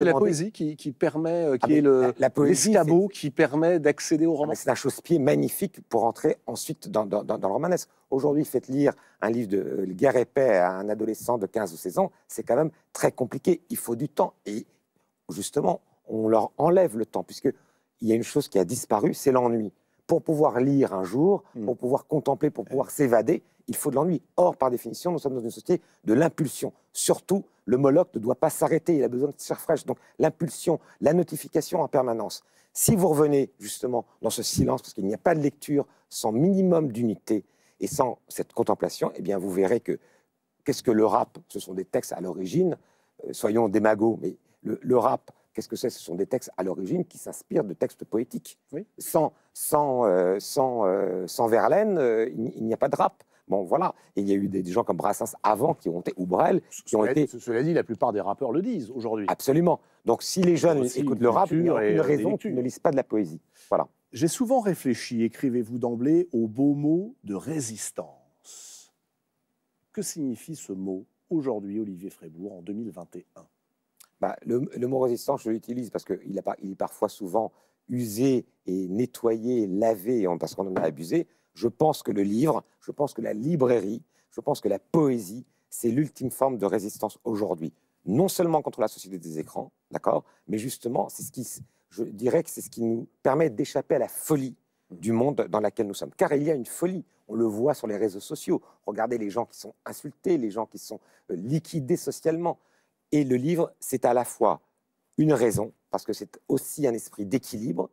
C'est la poésie qui, qui permet, euh, ah est le la, qui permet d'accéder au ah roman. c'est un chausse-pied magnifique pour entrer ensuite dans, dans, dans, le romanesque. Aujourd'hui, faites lire un livre de euh, Guerre et Paix à un adolescent de 15 ou 16 ans, c'est quand même très compliqué. Il faut du temps. Et justement, on leur enlève le temps, puisqu'il y a une chose qui a disparu, c'est l'ennui pour pouvoir lire un jour, mm. pour pouvoir contempler, pour pouvoir s'évader, il faut de l'ennui. Or, par définition, nous sommes dans une société de l'impulsion. Surtout, le Moloch ne doit pas s'arrêter, il a besoin de se fraîche. Donc, l'impulsion, la notification en permanence. Si vous revenez justement dans ce silence, parce qu'il n'y a pas de lecture sans minimum d'unité et sans cette contemplation, eh bien, vous verrez que qu'est-ce que le rap Ce sont des textes à l'origine, euh, soyons démagos, mais le rap, Qu'est-ce que c'est Ce sont des textes à l'origine qui s'inspirent de textes poétiques. Sans, sans, euh, sans, euh, sans Verlaine, euh, il n'y a pas de rap. Bon, voilà. il y a eu des, gens comme Brassens avant qui ont été, ou Brel, qui ont cela, été. Cela dit, la plupart des rappeurs le disent aujourd'hui. Absolument. Donc si les jeunes écoutent le rap, il y a une raison qu'ils ne lisent pas de la poésie. Voilà. J'ai souvent réfléchi, écrivez-vous d'emblée, au beau mot de résistance. Que signifie ce mot aujourd'hui, Olivier Frébourg, en 2021 bah, le, mot résistance, je l'utilise parce qu'il est parfois souvent usé et nettoyé, lavé, parce qu'on en a abusé. Je pense que le livre, je pense que la librairie, je pense que la poésie, c'est l'ultime forme de résistance aujourd'hui. Non seulement contre la société des écrans, mais justement, c'est ce qui, je dirais que c'est ce qui nous permet d'échapper à la folie du monde dans lequel nous sommes. Car il y a une folie, on le voit sur les réseaux sociaux. Regardez les gens qui sont insultés, les gens qui sont euh, liquidés socialement. Et le livre, c'est à la fois une raison, parce que c'est aussi un esprit d'équilibre,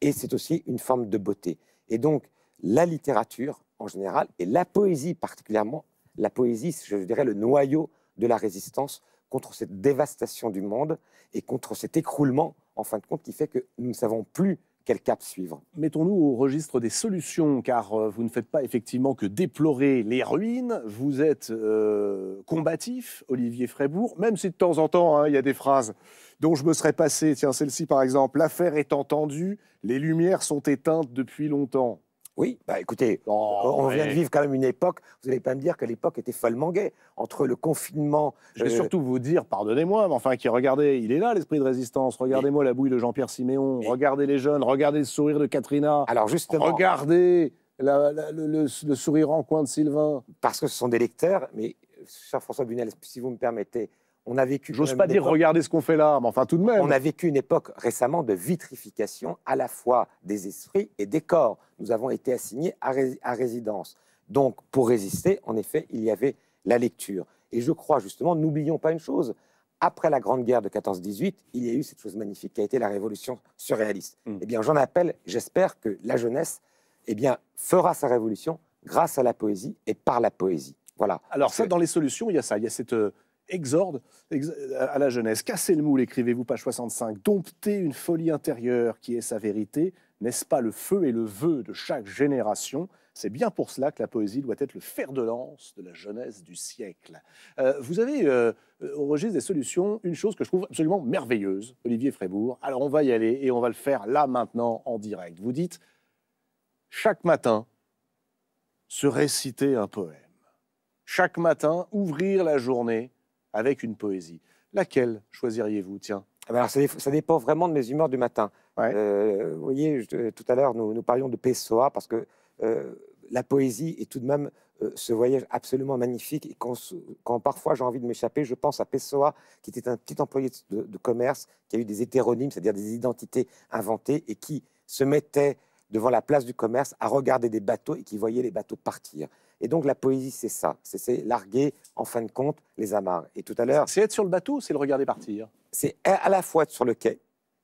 et c'est aussi une forme de beauté. Et donc, la littérature en général, et la poésie particulièrement, la poésie, je dirais, le noyau de la résistance contre cette dévastation du monde et contre cet écroulement, en fin de compte, qui fait que nous ne savons plus quel cap suivre Mettons-nous au registre des solutions, car euh, vous ne faites pas effectivement que déplorer les ruines. Vous êtes euh, combatif, Olivier Frébourg, même si de temps en temps, hein, il y a des phrases dont je me serais passé. Tiens, celle-ci par exemple, l'affaire est entendue, les lumières sont éteintes depuis longtemps. Oui, bah écoutez, on vient de vivre quand même une époque, vous n'allez pas me dire que l'époque était follement gay entre le confinement... Je vais euh, surtout vous dire, pardonnez-moi, mais enfin, qui regardez, il est là l'esprit de résistance, regardez-moi la bouille de Jean-Pierre Siméon, regardez les jeunes, regardez le sourire de Katrina, Alors justement... regardez le, le, sourire en coin de Sylvain. Parce que ce sont des lecteurs, mais euh, cher François Bunel, si vous me permettez, on a vécu. J'ose pas dire regarder regardez ce qu'on fait là, mais enfin tout de même. On a vécu une époque récemment de vitrification à la fois des esprits et des corps. Nous avons été assignés à, résidence. Donc pour résister, en effet, il y avait la lecture. Et je crois justement, n'oublions pas une chose. Après la Grande Guerre de 14-18, il y a eu cette chose magnifique qui a été la révolution surréaliste. Mm. Eh bien, j'en appelle, j'espère que la jeunesse eh bien, fera sa révolution grâce à la poésie et par la poésie. Voilà. Alors, ça, dans les solutions, il y a ça. Il y a cette euh, exorde à la jeunesse. Cassez le moule, écrivez-vous, page 65. Domptez une folie intérieure qui est sa vérité. N'est-ce pas le feu et le vœu de chaque génération C'est bien pour cela que la poésie doit être le fer de lance de la jeunesse du siècle. Euh, vous avez euh, euh, au registre des solutions une chose que je trouve absolument merveilleuse, Olivier Frébourg. Alors on va y aller et on va le faire là maintenant en direct. Vous dites chaque matin se réciter un poème. Chaque matin, ouvrir la journée avec une poésie. Laquelle choisiriez-vous Tiens. Ah ben alors, ça, ça, dépend vraiment de mes humeurs du matin. Euh, vous voyez, tout à l'heure, nous, parlions de Pessoa parce que euh, la poésie est tout de même euh, ce voyage absolument magnifique. Et quand, parfois j'ai envie de m'échapper, je pense à Pessoa, qui était un petit employé de, de commerce, qui a eu des hétéronymes, c'est-à-dire des identités inventées, et qui se mettait devant la place du commerce à regarder des bateaux et qui voyait les bateaux partir. Et donc la poésie, c'est ça, c'est larguer en fin de compte les amarres. Et tout à l'heure, c'est être sur le bateau, c'est le regarder partir. C'est à la fois être sur le quai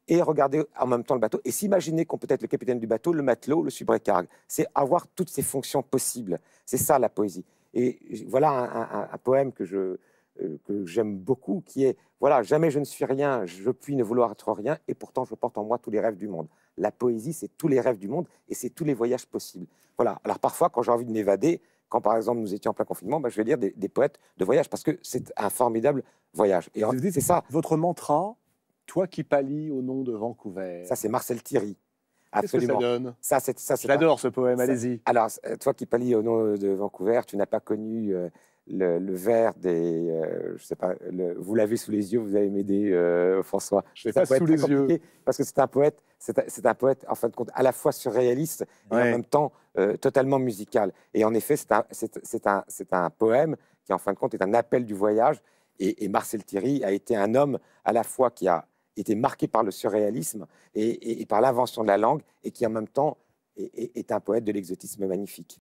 et regarder en même temps le bateau et s'imaginer qu'on peut être le capitaine du bateau, le matelot, le subrécargue. C'est avoir toutes ces fonctions possibles. C'est ça la poésie. Et voilà un, un poème que je euh, que j'aime beaucoup, qui est voilà, jamais je ne suis rien, je puis ne vouloir être rien, et pourtant je porte en moi tous les rêves du monde. La poésie, c'est tous les rêves du monde et c'est tous les voyages possibles. Voilà. Alors parfois, quand j'ai envie de m'évader, quand par exemple nous étions en plein confinement, bah, je vais lire des, poètes de voyage parce que c'est un formidable voyage. Et c'est ça. Votre mantra, toi qui pâlis au nom de Vancouver. Ça, c'est Marcel Thierry. Absolument. ça c'est, ça, J'adore ce poème, allez-y. Alors, euh, toi qui pallies au nom de Vancouver, tu n'as pas connu euh, le, vers des. Euh, je sais pas, vous l'avez sous les yeux, vous allez m'aider, François. Je l'ai pas sous les yeux. Parce que c'est un poète, c'est, un poète, en fin de compte, à la fois surréaliste et en même temps totalement musical. Et en effet, c'est un, poème qui, en fin de compte, est un appel du voyage. Et, et Marcel Thierry a été un homme à la fois qui a était marqué par le surréalisme et, par l'invention de la langue, et qui en même temps est un poète de l'exotisme magnifique.